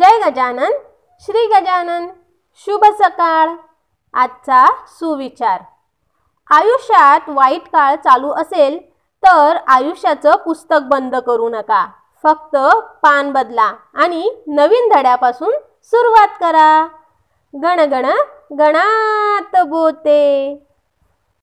जय गजानन श्री गजानन शुभ सकाळ आजचा सुविचार आयुष्यात वाईट काळ चालू असेल तर आयुष्याचं पुस्तक बंद करू नका फक्त पान बदला आणि नवीन धड्यापासून सुरुवात करा गणगण गणात बोते